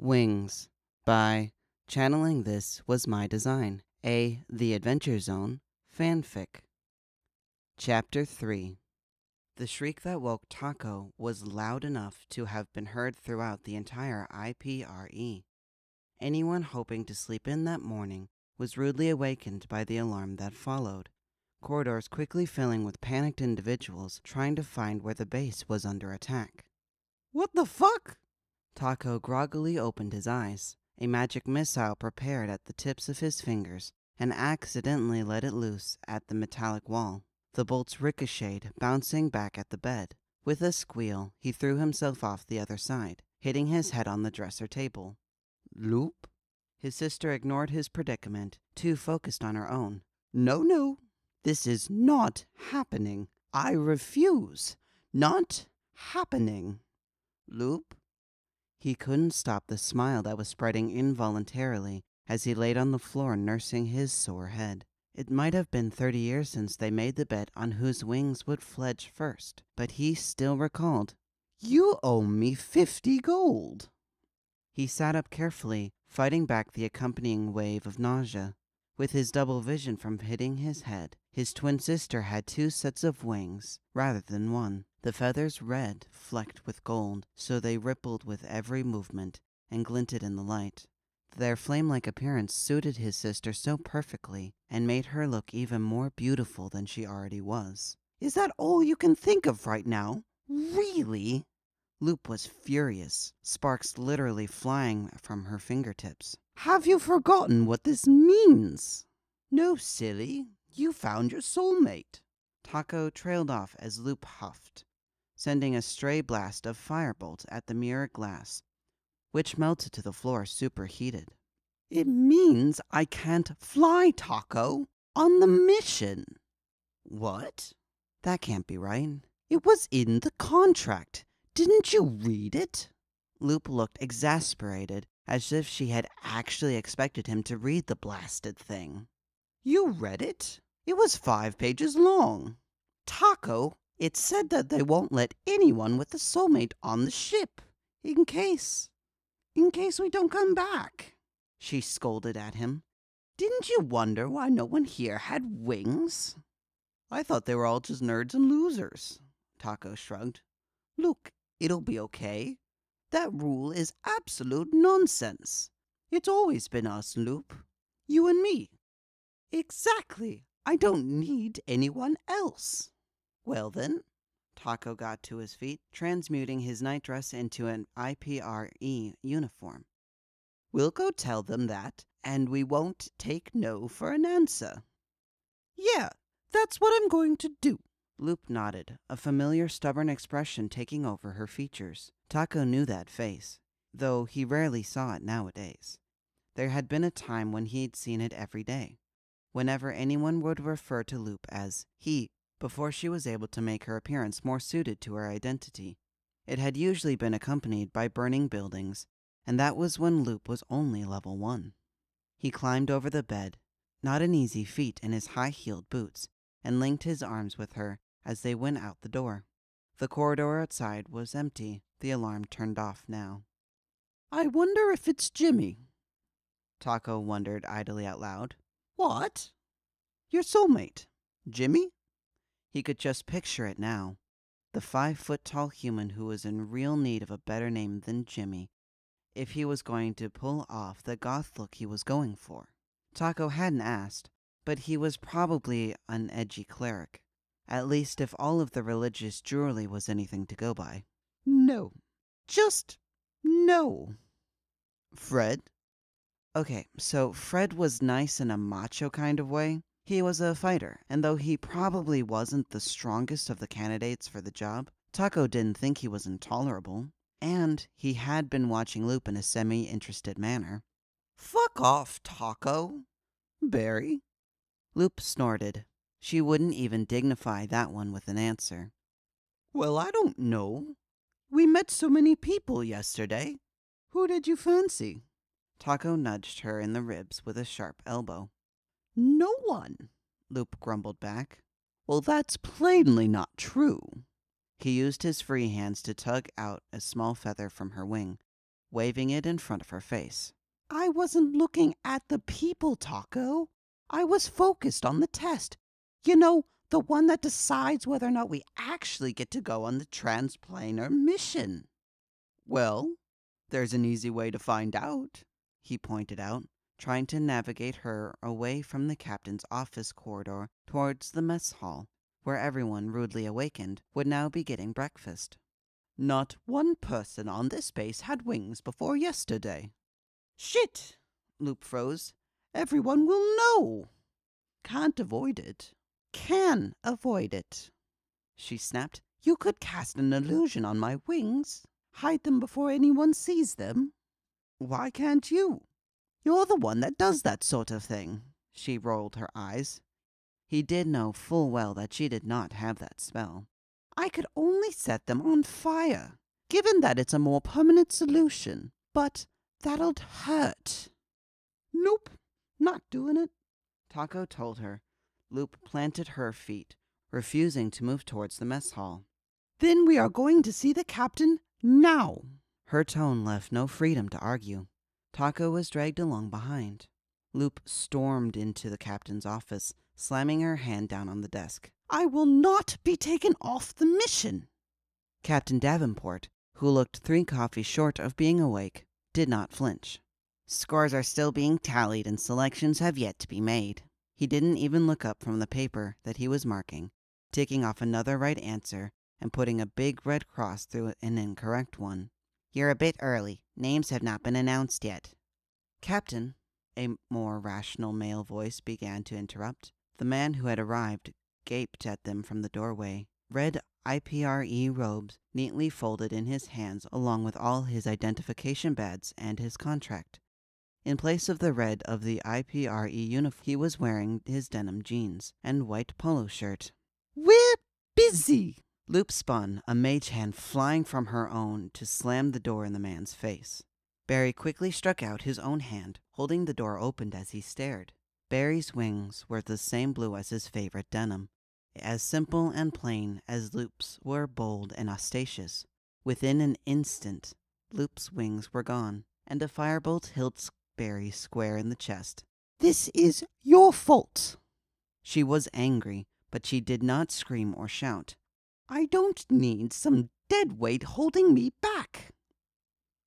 Wings by Channeling This Was My Design, a The Adventure Zone fanfic. Chapter 3 The shriek that woke Taco was loud enough to have been heard throughout the entire IPRE. Anyone hoping to sleep in that morning was rudely awakened by the alarm that followed corridors quickly filling with panicked individuals trying to find where the base was under attack. What the fuck? Taco groggily opened his eyes, a magic missile prepared at the tips of his fingers, and accidentally let it loose at the metallic wall. The bolts ricocheted, bouncing back at the bed. With a squeal, he threw himself off the other side, hitting his head on the dresser table. Loop? His sister ignored his predicament, too focused on her own. No, no, this is not happening. I refuse. Not happening. Loop? He couldn't stop the smile that was spreading involuntarily as he laid on the floor nursing his sore head. It might have been thirty years since they made the bet on whose wings would fledge first, but he still recalled, You owe me fifty gold. He sat up carefully, fighting back the accompanying wave of nausea with his double vision from hitting his head. His twin sister had two sets of wings, rather than one. The feathers red, flecked with gold, so they rippled with every movement and glinted in the light. Their flame like appearance suited his sister so perfectly and made her look even more beautiful than she already was. Is that all you can think of right now? Really? Loop was furious, sparks literally flying from her fingertips. Have you forgotten what this means? No, silly. You found your soulmate. Taco trailed off as Loop huffed, sending a stray blast of firebolt at the mirror glass, which melted to the floor superheated. It means I can't fly, Taco, on the mission. What? That can't be right. It was in the contract. Didn't you read it? Loop looked exasperated, as if she had actually expected him to read the blasted thing. You read it? It was five pages long. Taco, it said that they won't let anyone with a soulmate on the ship. In case. in case we don't come back. She scolded at him. Didn't you wonder why no one here had wings? I thought they were all just nerds and losers. Taco shrugged. Look, It'll be okay. That rule is absolute nonsense. It's always been us, Loop. You and me. Exactly. I don't need anyone else. Well then, Taco got to his feet, transmuting his nightdress into an IPRE uniform. We'll go tell them that, and we won't take no for an answer. Yeah, that's what I'm going to do. Loop nodded, a familiar stubborn expression taking over her features. Taco knew that face, though he rarely saw it nowadays. There had been a time when he had seen it every day. Whenever anyone would refer to Loop as he, before she was able to make her appearance more suited to her identity, it had usually been accompanied by burning buildings, and that was when Loop was only level one. He climbed over the bed, not an easy feat in his high heeled boots, and linked his arms with her as they went out the door. The corridor outside was empty, the alarm turned off now. I wonder if it's Jimmy. Taco wondered idly out loud. What? Your soulmate. Jimmy? He could just picture it now. The five foot tall human who was in real need of a better name than Jimmy if he was going to pull off the goth look he was going for. Taco hadn't asked, but he was probably an edgy cleric. At least if all of the religious jewelry was anything to go by. No. Just no. Fred? Okay, so Fred was nice in a macho kind of way. He was a fighter, and though he probably wasn't the strongest of the candidates for the job, Taco didn't think he was intolerable. And he had been watching Loop in a semi interested manner. Fuck off, Taco. Barry? Loop snorted. She wouldn't even dignify that one with an answer. Well, I don't know. We met so many people yesterday. Who did you fancy? Taco nudged her in the ribs with a sharp elbow. No one, Loop grumbled back. Well, that's plainly not true. He used his free hands to tug out a small feather from her wing, waving it in front of her face. I wasn't looking at the people, Taco. I was focused on the test. You know, the one that decides whether or not we actually get to go on the transplanar mission. Well, there's an easy way to find out, he pointed out, trying to navigate her away from the captain's office corridor towards the mess hall, where everyone rudely awakened would now be getting breakfast. Not one person on this base had wings before yesterday. Shit! Loop froze. Everyone will know. Can't avoid it can avoid it. She snapped. You could cast an illusion on my wings, hide them before anyone sees them. Why can't you? You're the one that does that sort of thing. She rolled her eyes. He did know full well that she did not have that spell. I could only set them on fire, given that it's a more permanent solution, but that'll hurt. Nope, not doing it, Taco told her, Loop planted her feet, refusing to move towards the mess hall. Then we are going to see the captain now. Her tone left no freedom to argue. Taco was dragged along behind. Loop stormed into the captain's office, slamming her hand down on the desk. I will not be taken off the mission. Captain Davenport, who looked three coffees short of being awake, did not flinch. Scores are still being tallied and selections have yet to be made. He didn't even look up from the paper that he was marking, ticking off another right answer and putting a big red cross through an incorrect one. You're a bit early. Names have not been announced yet. Captain, a more rational male voice began to interrupt. The man who had arrived gaped at them from the doorway. Red IPRE robes neatly folded in his hands, along with all his identification badges and his contract. In place of the red of the IPRE uniform, he was wearing his denim jeans and white polo shirt. We're busy! Loop spun, a mage hand flying from her own to slam the door in the man's face. Barry quickly struck out his own hand, holding the door open as he stared. Barry's wings were the same blue as his favorite denim, as simple and plain as Loop's were bold and ostentatious. Within an instant, Loop's wings were gone, and a firebolt hilt's Barry square in the chest. This is your fault. She was angry, but she did not scream or shout. I don't need some dead weight holding me back.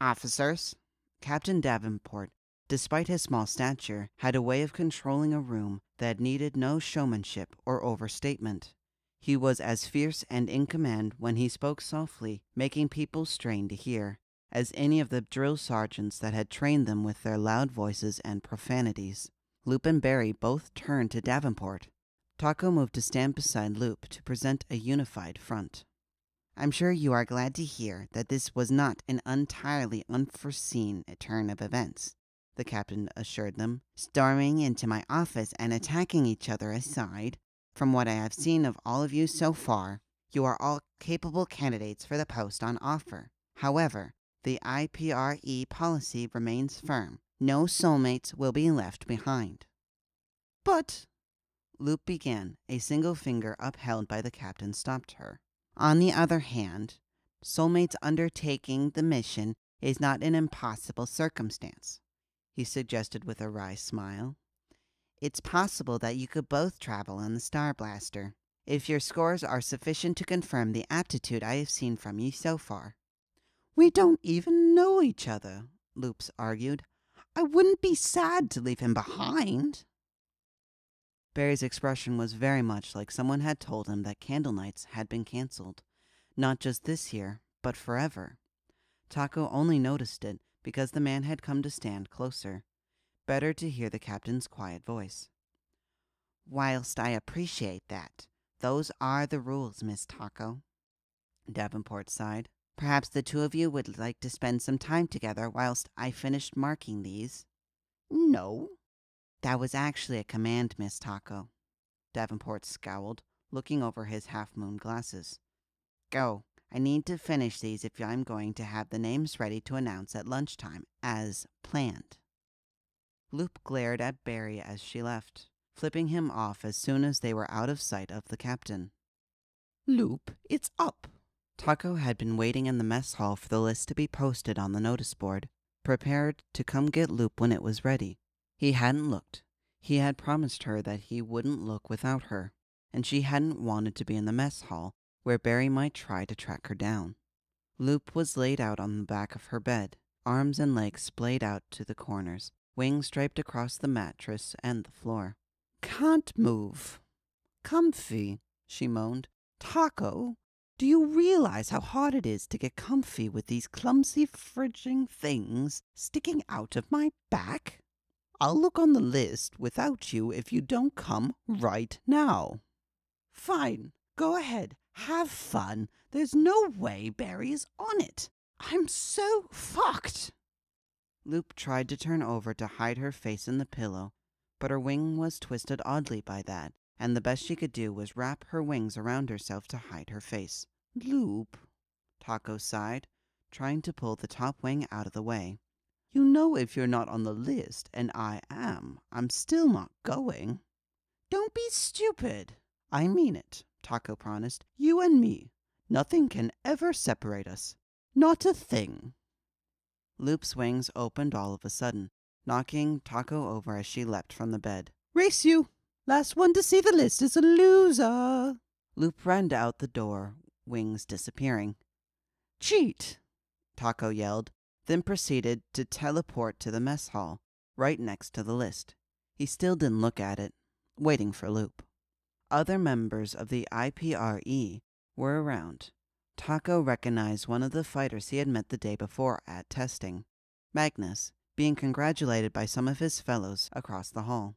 Officers, Captain Davenport, despite his small stature, had a way of controlling a room that needed no showmanship or overstatement. He was as fierce and in command when he spoke softly, making people strain to hear as any of the drill sergeants that had trained them with their loud voices and profanities. Loop and Barry both turned to Davenport. Taco moved to stand beside Loop to present a unified front. I'm sure you are glad to hear that this was not an entirely unforeseen turn of events, the captain assured them. Storming into my office and attacking each other aside, from what I have seen of all of you so far, you are all capable candidates for the post on offer. However, the IPRE policy remains firm. No soulmates will be left behind. But, Loop began, a single finger upheld by the captain stopped her. On the other hand, soulmates undertaking the mission is not an impossible circumstance, he suggested with a wry smile. It's possible that you could both travel on the Star Blaster, if your scores are sufficient to confirm the aptitude I have seen from you so far. We don't even know each other, Loops argued. I wouldn't be sad to leave him behind. Barry's expression was very much like someone had told him that candle nights had been cancelled, not just this year, but forever. Taco only noticed it because the man had come to stand closer. Better to hear the captain's quiet voice. Whilst I appreciate that, those are the rules, Miss Taco. Davenport sighed. Perhaps the two of you would like to spend some time together whilst I finished marking these. No. That was actually a command, Miss Taco. Davenport scowled, looking over his half moon glasses. Go. I need to finish these if I'm going to have the names ready to announce at lunchtime, as planned. Loop glared at Barry as she left, flipping him off as soon as they were out of sight of the captain. Loop, it's up, Taco had been waiting in the mess hall for the list to be posted on the notice board, prepared to come get Loop when it was ready. He hadn't looked. He had promised her that he wouldn't look without her, and she hadn't wanted to be in the mess hall where Barry might try to track her down. Loop was laid out on the back of her bed, arms and legs splayed out to the corners, wings draped across the mattress and the floor. Can't move. Comfy, she moaned. Taco, do you realize how hard it is to get comfy with these clumsy fridging things sticking out of my back? I'll look on the list without you if you don't come right now. Fine, go ahead, have fun. There's no way Barry is on it. I'm so fucked. Loop tried to turn over to hide her face in the pillow, but her wing was twisted oddly by that, and the best she could do was wrap her wings around herself to hide her face. Loop, Taco sighed, trying to pull the top wing out of the way. You know if you're not on the list, and I am, I'm still not going. Don't be stupid. I mean it, Taco promised. You and me. Nothing can ever separate us. Not a thing. Loop's wings opened all of a sudden, knocking Taco over as she leapt from the bed. Race you! Last one to see the list is a loser. Loop ran out the door, wings disappearing. Cheat! Taco yelled, then proceeded to teleport to the mess hall, right next to the list. He still didn't look at it, waiting for Loop. Other members of the IPRE were around. Taco recognized one of the fighters he had met the day before at testing, Magnus, being congratulated by some of his fellows across the hall.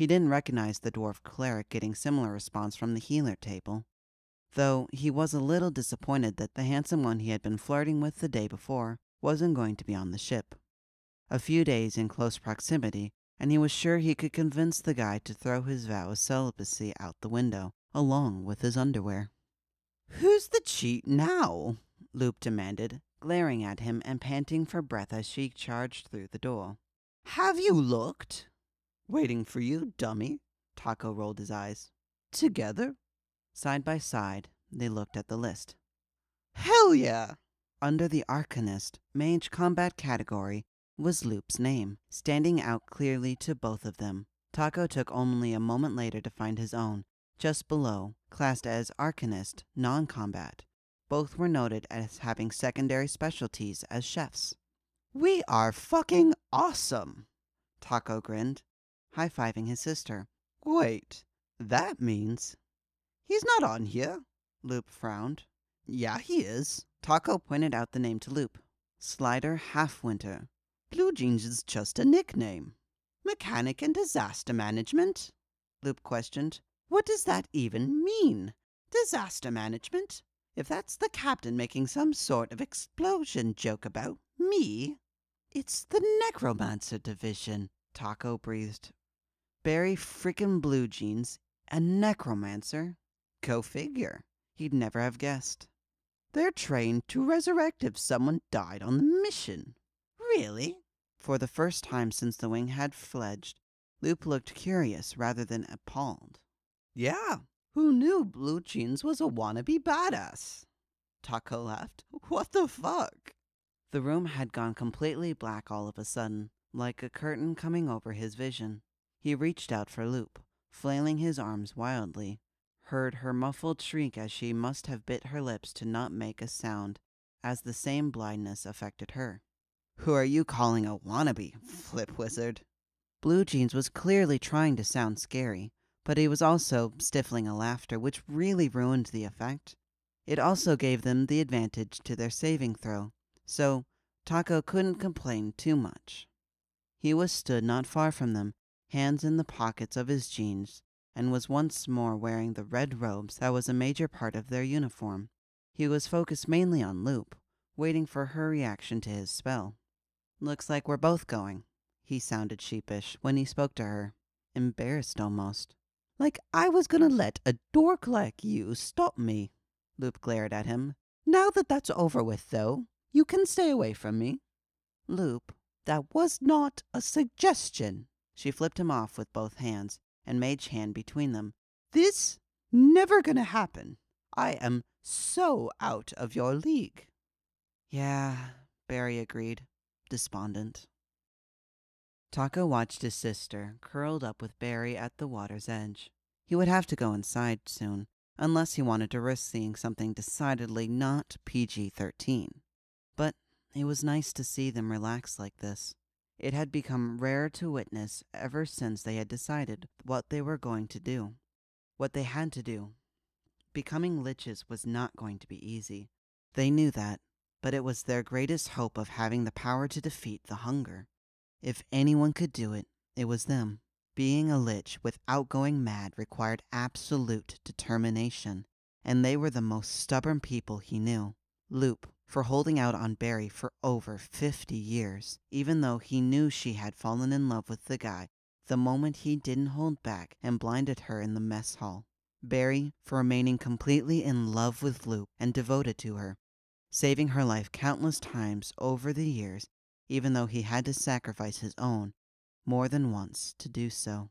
He didn't recognize the dwarf cleric getting similar response from the healer table, though he was a little disappointed that the handsome one he had been flirting with the day before wasn't going to be on the ship. A few days in close proximity, and he was sure he could convince the guy to throw his vow of celibacy out the window, along with his underwear. Who's the cheat now? Loop demanded, glaring at him and panting for breath as she charged through the door. Have you looked? Waiting for you, dummy. Taco rolled his eyes. Together? Side by side, they looked at the list. Hell yeah! Under the Arcanist, Mage Combat category, was Loop's name, standing out clearly to both of them. Taco took only a moment later to find his own, just below, classed as Arcanist, non combat. Both were noted as having secondary specialties as chefs. We are fucking awesome! Taco grinned high fiving his sister. Wait, that means. He's not on here, Loop frowned. Yeah, he is. Taco pointed out the name to Loop Slider Halfwinter. Blue Jeans is just a nickname. Mechanic and disaster management? Loop questioned. What does that even mean? Disaster management? If that's the captain making some sort of explosion joke about me, it's the necromancer division, Taco breathed Barry frickin' Blue Jeans, a necromancer. Go figure. He'd never have guessed. They're trained to resurrect if someone died on the mission. Really? For the first time since the wing had fledged, Loop looked curious rather than appalled. Yeah, who knew Blue Jeans was a wannabe badass? Taco laughed. What the fuck? The room had gone completely black all of a sudden, like a curtain coming over his vision. He reached out for Loop, flailing his arms wildly, heard her muffled shriek as she must have bit her lips to not make a sound, as the same blindness affected her. Who are you calling a wannabe, flip wizard? Blue Jeans was clearly trying to sound scary, but he was also stifling a laughter which really ruined the effect. It also gave them the advantage to their saving throw, so Taco couldn't complain too much. He was stood not far from them, hands in the pockets of his jeans, and was once more wearing the red robes that was a major part of their uniform. He was focused mainly on Loop, waiting for her reaction to his spell. Looks like we're both going, he sounded sheepish when he spoke to her, embarrassed almost. Like I was gonna let a dork like you stop me. Loop glared at him. Now that that's over with, though, you can stay away from me. Loop, that was not a suggestion. She flipped him off with both hands and mage hand between them. This never gonna happen. I am so out of your league. Yeah, Barry agreed, despondent. Taco watched his sister, curled up with Barry at the water's edge. He would have to go inside soon, unless he wanted to risk seeing something decidedly not PG 13. But it was nice to see them relax like this. It had become rare to witness ever since they had decided what they were going to do, what they had to do. Becoming liches was not going to be easy. They knew that, but it was their greatest hope of having the power to defeat the hunger. If anyone could do it, it was them. Being a lich without going mad required absolute determination, and they were the most stubborn people he knew. Loop for holding out on Barry for over 50 years, even though he knew she had fallen in love with the guy the moment he didn't hold back and blinded her in the mess hall. Barry for remaining completely in love with Luke and devoted to her, saving her life countless times over the years, even though he had to sacrifice his own more than once to do so.